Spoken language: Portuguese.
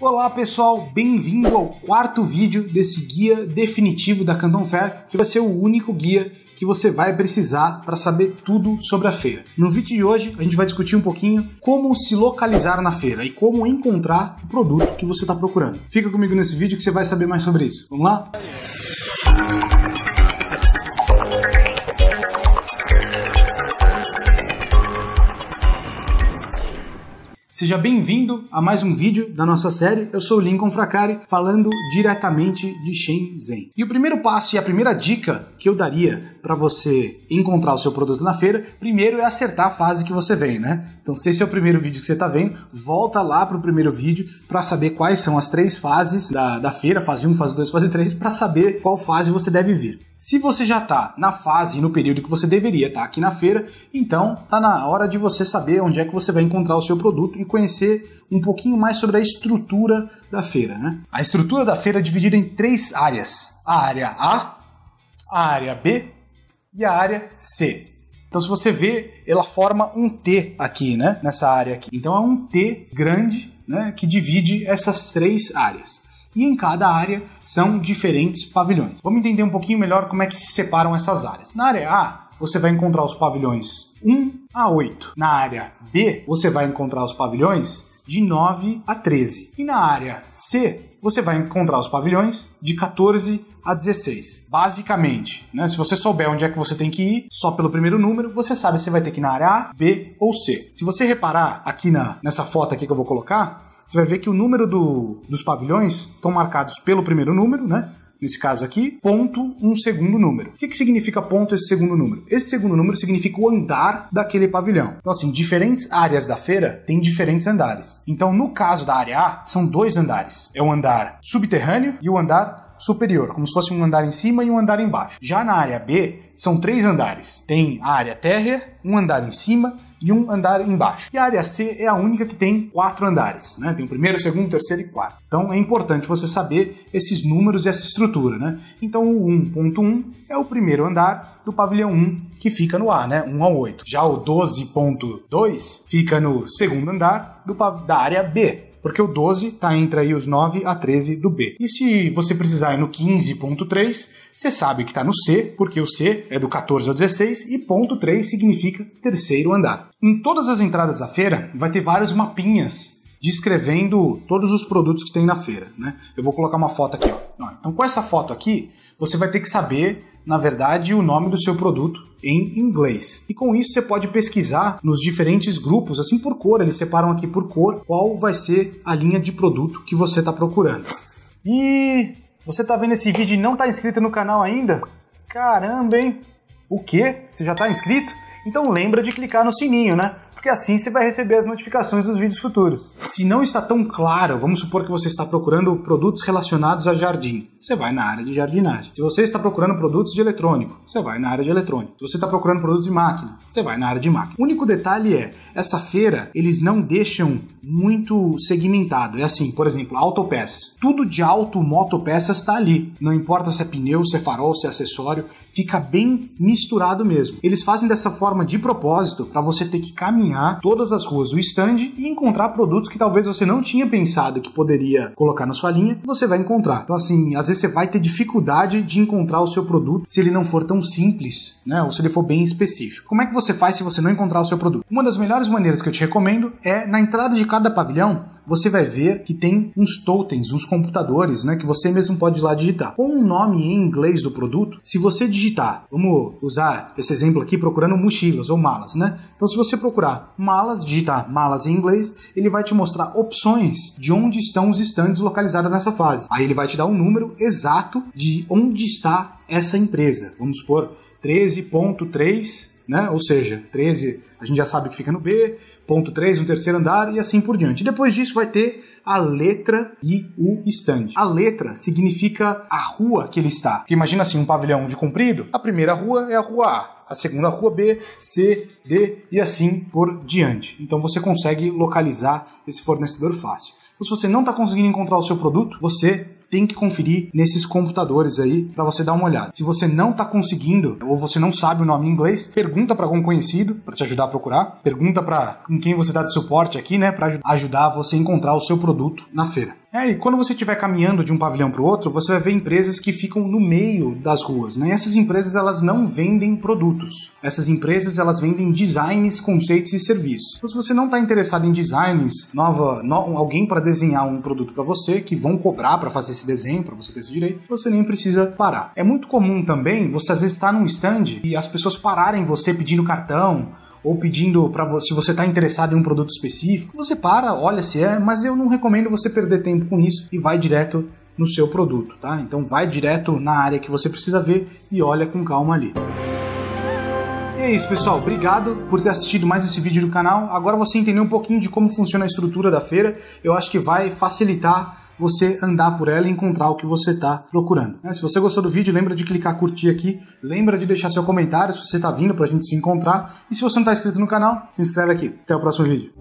Olá pessoal, bem-vindo ao quarto vídeo desse guia definitivo da Canton Fair, que vai ser o único guia que você vai precisar para saber tudo sobre a feira. No vídeo de hoje, a gente vai discutir um pouquinho como se localizar na feira e como encontrar o produto que você está procurando. Fica comigo nesse vídeo que você vai saber mais sobre isso. Vamos lá? Seja bem-vindo a mais um vídeo da nossa série. Eu sou Lincoln Fracari, falando diretamente de Shenzhen. E o primeiro passo e a primeira dica que eu daria para você encontrar o seu produto na feira, primeiro é acertar a fase que você vem, né? Então, se esse é o primeiro vídeo que você está vendo, volta lá para o primeiro vídeo para saber quais são as três fases da, da feira, fase 1, fase 2, fase 3, para saber qual fase você deve vir. Se você já está na fase, no período que você deveria estar tá aqui na feira, então está na hora de você saber onde é que você vai encontrar o seu produto e conhecer um pouquinho mais sobre a estrutura da feira. Né? A estrutura da feira é dividida em três áreas: a área A, a área B e a área C. Então, se você vê, ela forma um T aqui, né? Nessa área aqui. Então, é um T grande, né? Que divide essas três áreas e em cada área são diferentes pavilhões. Vamos entender um pouquinho melhor como é que se separam essas áreas. Na área A, você vai encontrar os pavilhões 1 a 8. Na área B, você vai encontrar os pavilhões de 9 a 13. E na área C, você vai encontrar os pavilhões de 14 a 16. Basicamente, né? Se você souber onde é que você tem que ir, só pelo primeiro número, você sabe se vai ter que ir na área A, B ou C. Se você reparar aqui na, nessa foto aqui que eu vou colocar, você vai ver que o número do, dos pavilhões estão marcados pelo primeiro número, né? nesse caso aqui, ponto um segundo número. O que, que significa ponto esse segundo número? Esse segundo número significa o andar daquele pavilhão. Então, assim, diferentes áreas da feira têm diferentes andares. Então, no caso da área A, são dois andares: é o andar subterrâneo e o andar superior, como se fosse um andar em cima e um andar embaixo. Já na área B, são três andares. Tem a área térrea, um andar em cima e um andar embaixo. E a área C é a única que tem quatro andares, né? Tem o primeiro, o segundo, o terceiro e o quarto. Então é importante você saber esses números e essa estrutura, né? Então o 1.1 é o primeiro andar do pavilhão 1 que fica no A, né? 1 ao 8. Já o 12.2 fica no segundo andar do, da área B, porque o 12 está entre aí os 9 a 13 do B. E se você precisar ir no 15.3, você sabe que está no C, porque o C é do 14 ao 16 e ponto 3 significa terceiro andar. Em todas as entradas da feira, vai ter vários mapinhas descrevendo todos os produtos que tem na feira, né? Eu vou colocar uma foto aqui, ó. Então, com essa foto aqui, você vai ter que saber na verdade, o nome do seu produto em inglês. E com isso você pode pesquisar nos diferentes grupos, assim por cor, eles separam aqui por cor, qual vai ser a linha de produto que você está procurando. E você está vendo esse vídeo e não está inscrito no canal ainda? Caramba, hein? O quê? Você já está inscrito? Então lembra de clicar no sininho, né? porque assim você vai receber as notificações dos vídeos futuros. Se não está tão claro, vamos supor que você está procurando produtos relacionados a jardim, você vai na área de jardinagem. Se você está procurando produtos de eletrônico, você vai na área de eletrônico. Se você está procurando produtos de máquina, você vai na área de máquina. O único detalhe é, essa feira eles não deixam muito segmentado. É assim, por exemplo, autopeças. Tudo de auto, moto, peças está ali. Não importa se é pneu, se é farol, se é acessório, fica bem misturado mesmo. Eles fazem dessa forma de propósito para você ter que caminhar caminhar todas as ruas do stand e encontrar produtos que talvez você não tinha pensado que poderia colocar na sua linha, você vai encontrar. Então, assim, às vezes você vai ter dificuldade de encontrar o seu produto se ele não for tão simples, né? Ou se ele for bem específico. Como é que você faz se você não encontrar o seu produto? Uma das melhores maneiras que eu te recomendo é na entrada de cada pavilhão você vai ver que tem uns totens, uns computadores, né, que você mesmo pode ir lá digitar. Com um nome em inglês do produto, se você digitar, vamos usar esse exemplo aqui procurando mochilas ou malas, né? Então se você procurar malas, digitar malas em inglês, ele vai te mostrar opções de onde estão os estandes localizados nessa fase. Aí ele vai te dar o um número exato de onde está essa empresa. Vamos supor 13.3, né? Ou seja, 13 a gente já sabe que fica no B, ponto 3 no terceiro andar e assim por diante. depois disso vai ter a letra e o stand. A letra significa a rua que ele está. Porque imagina assim, um pavilhão de comprido, a primeira rua é a rua A, a segunda rua B, C, D e assim por diante. Então você consegue localizar esse fornecedor fácil. Então, se você não está conseguindo encontrar o seu produto, você tem que conferir nesses computadores aí para você dar uma olhada. Se você não está conseguindo ou você não sabe o nome em inglês, pergunta para algum conhecido para te ajudar a procurar. Pergunta para com quem você está de suporte aqui, né, para ajudar você a encontrar o seu produto na feira. É, e quando você estiver caminhando de um pavilhão para o outro, você vai ver empresas que ficam no meio das ruas, né? E essas empresas elas não vendem produtos. Essas empresas elas vendem designs, conceitos e serviços. Então, se você não está interessado em designs, nova, no, alguém para desenhar um produto para você que vão cobrar para fazer esse desenho, para você ter esse direito, você nem precisa parar. É muito comum também você às vezes estar tá num stand e as pessoas pararem você pedindo cartão ou pedindo para você, se você está interessado em um produto específico, você para, olha se é, mas eu não recomendo você perder tempo com isso e vai direto no seu produto, tá? Então vai direto na área que você precisa ver e olha com calma ali. E é isso, pessoal. Obrigado por ter assistido mais esse vídeo do canal. Agora você entendeu um pouquinho de como funciona a estrutura da feira. Eu acho que vai facilitar você andar por ela e encontrar o que você está procurando. Né? Se você gostou do vídeo, lembra de clicar curtir aqui, lembra de deixar seu comentário se você está vindo para a gente se encontrar e se você não está inscrito no canal, se inscreve aqui. Até o próximo vídeo.